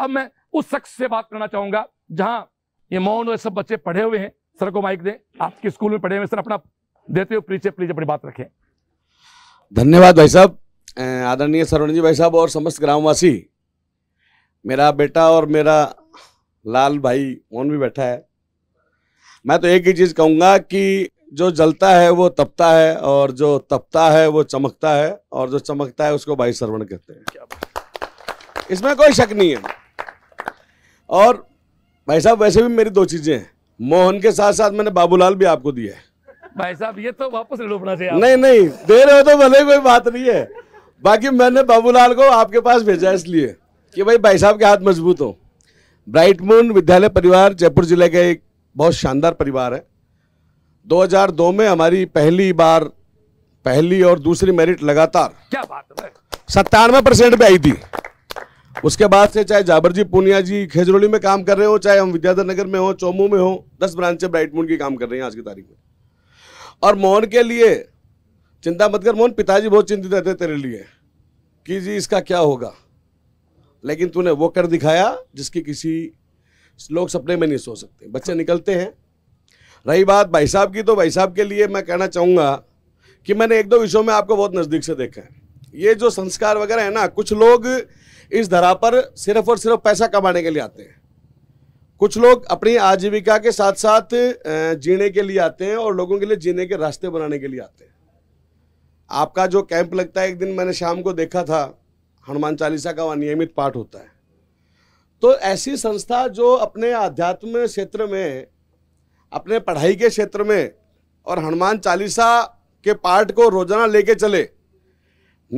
अब मैं उस शख्स से बात करना चाहूंगा जहाँ ये मौन और सब बच्चे पढ़े हुए हैं सर को माइक दे आपके स्कूल में पढ़े हुए सर अपना देते हो परिचय प्लीज अपनी बात रखें धन्यवाद भाई साहब आदरणीय सरवण जी भाई साहब और समस्त ग्रामवासी मेरा बेटा और मेरा लाल भाई मौन भी बैठा है मैं तो एक ही चीज़ कहूंगा कि जो जलता है वो तपता है और जो तपता है वो चमकता है और जो चमकता है उसको भाई सरवण कहते हैं इसमें कोई शक नहीं है और भाई साहब वैसे भी मेरी दो चीजें हैं मोहन के साथ साथ मैंने बाबूलाल भी आपको दिया है भाई साहब ये तो वापस लौटना चाहिए नहीं नहीं दे रहे हो तो भले कोई बात नहीं है बाकी मैंने बाबूलाल को आपके पास भेजा इसलिए कि भाई भाई साहब के हाथ मजबूत हो ब्राइट मून विद्यालय परिवार जयपुर जिले का एक बहुत शानदार परिवार है 2002 में हमारी पहली बार पहली और दूसरी मेरिट लगातार क्या बात है सत्तानवे परसेंट पे आई थी उसके बाद से चाहे जाबर जी पूनिया जी खेजरोली में काम कर रहे हो चाहे हम विद्याधर नगर में हो चोमू में हो दस ब्रांचें ब्राइट मून की काम कर रहे हैं आज की तारीख में और मोहन के लिए चिंता मत कर मोहन पिताजी बहुत चिंतित रहते तेरे लिए कि जी इसका क्या होगा लेकिन तूने वो कर दिखाया जिसकी किसी लोग सपने में नहीं सोच सकते बच्चे निकलते हैं रही बात भाई साहब की तो भाई साहब के लिए मैं कहना चाहूँगा कि मैंने एक दो विषयों में आपको बहुत नज़दीक से देखा है ये जो संस्कार वगैरह है ना कुछ लोग इस धरा पर सिर्फ और सिर्फ पैसा कमाने के लिए आते हैं कुछ लोग अपनी आजीविका के साथ साथ जीने के लिए आते हैं और लोगों के लिए जीने के रास्ते बनाने के लिए आते हैं आपका जो कैंप लगता है एक दिन मैंने शाम को देखा था हनुमान चालीसा का वह नियमित पाठ होता है तो ऐसी संस्था जो अपने आध्यात्म क्षेत्र में अपने पढ़ाई के क्षेत्र में और हनुमान चालीसा के पाठ को रोजाना लेके चले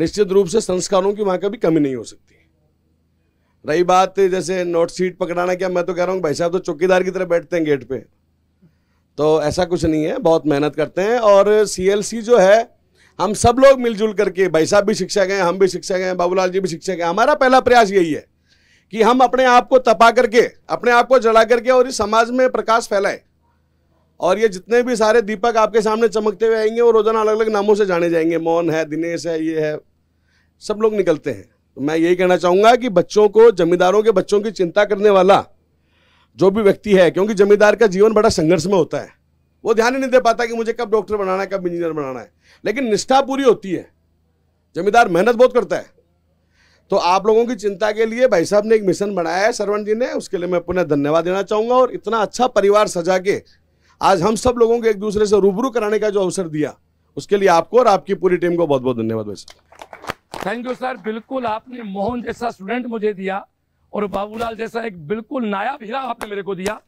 निश्चित रूप से संस्कारों की वहाँ कभी कमी नहीं हो सकती रही बात जैसे नोट सीट पकड़ाना क्या मैं तो कह रहा हूँ भाई साहब तो चौकीदार की तरह बैठते हैं गेट पे तो ऐसा कुछ नहीं है बहुत मेहनत करते हैं और सी जो है हम सब लोग मिलजुल करके भाई साहब भी शिक्षक हैं हम भी शिक्षक हैं बाबूलाल जी भी शिक्षक हैं हमारा पहला प्रयास यही है कि हम अपने आप को तपा करके अपने आप को जला करके और इस समाज में प्रकाश फैलाएं और ये जितने भी सारे दीपक आपके सामने चमकते हुए आएंगे वो रोजाना अलग अलग नामों से जाने जाएंगे मौन है दिनेश है ये है सब लोग निकलते हैं तो मैं यही कहना चाहूंगा कि बच्चों को जमींदारों के बच्चों की चिंता करने वाला जो भी व्यक्ति है क्योंकि जमींदार का जीवन बड़ा संघर्ष में होता है वो ध्यान ही नहीं दे पाता कि मुझे कब डॉक्टर बनाना है कब इंजीनियर बनाना है लेकिन निष्ठा पूरी होती है जमींदार मेहनत बहुत करता है तो आप लोगों की चिंता के लिए भाई साहब ने एक मिशन बनाया है सरवण जी ने उसके लिए मैं पुनः धन्यवाद देना चाहूंगा और इतना अच्छा परिवार सजा के आज हम सब लोगों को एक दूसरे से रूबरू कराने का जो अवसर दिया उसके लिए आपको और आपकी पूरी टीम को बहुत बहुत धन्यवाद भाई साहब थैंक यू सर बिल्कुल आपने मोहन जैसा स्टूडेंट मुझे दिया और बाबूलाल जैसा एक बिल्कुल नायाब हीरा आपने मेरे को दिया